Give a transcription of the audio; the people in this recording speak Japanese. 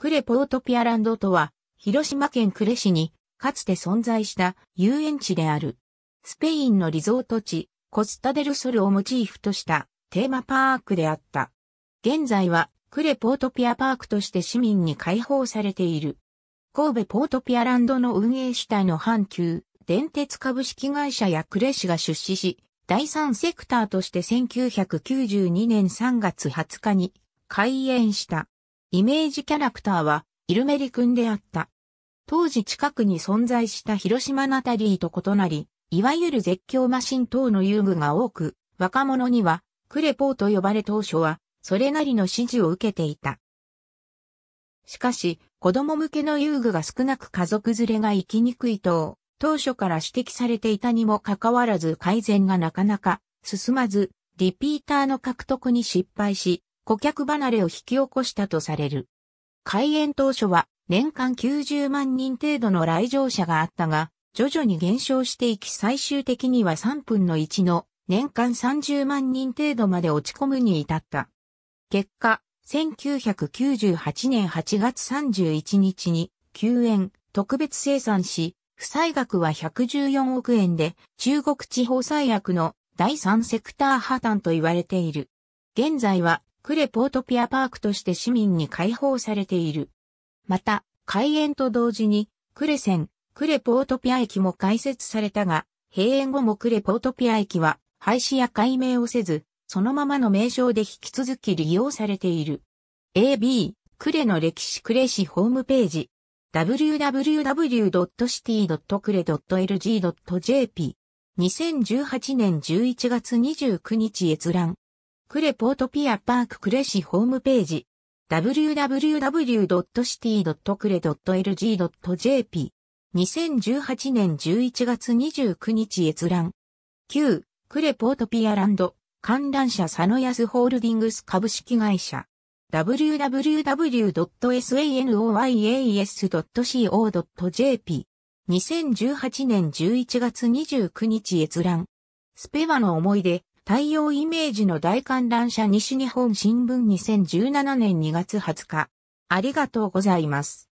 クレポートピアランドとは、広島県呉市に、かつて存在した遊園地である。スペインのリゾート地、コスタデルソルをモチーフとしたテーマパークであった。現在は、クレポートピアパークとして市民に開放されている。神戸ポートピアランドの運営主体の阪急、電鉄株式会社や呉市が出資し、第三セクターとして1992年3月20日に開園した。イメージキャラクターは、イルメリ君であった。当時近くに存在した広島ナタリーと異なり、いわゆる絶叫マシン等の遊具が多く、若者には、クレポーと呼ばれ当初は、それなりの支持を受けていた。しかし、子供向けの遊具が少なく家族連れが行きにくいと、当初から指摘されていたにもかかわらず改善がなかなか進まず、リピーターの獲得に失敗し、顧客離れを引き起こしたとされる。開園当初は年間90万人程度の来場者があったが、徐々に減少していき最終的には3分の1の年間30万人程度まで落ち込むに至った。結果、1998年8月31日に救援特別生産し、負債額は114億円で中国地方最悪の第三セクター破綻と言われている。現在はクレポートピアパークとして市民に開放されている。また、開園と同時に、クレ線、クレポートピア駅も開設されたが、閉園後もクレポートピア駅は廃止や改名をせず、そのままの名称で引き続き利用されている。AB、クレの歴史クレ市ホームページ。www.city.cre.lg.jp2018 年11月29日閲覧。クレポートピアパーククレ市ホームページ www.city.cre.lg.jp 2018年11月29日閲覧9クレポートピアランド観覧車佐野安ホールディングス株式会社 www.sanoyas.co.jp 2018年11月29日閲覧スペワの思い出太陽イメージの大観覧車西日本新聞2017年2月20日。ありがとうございます。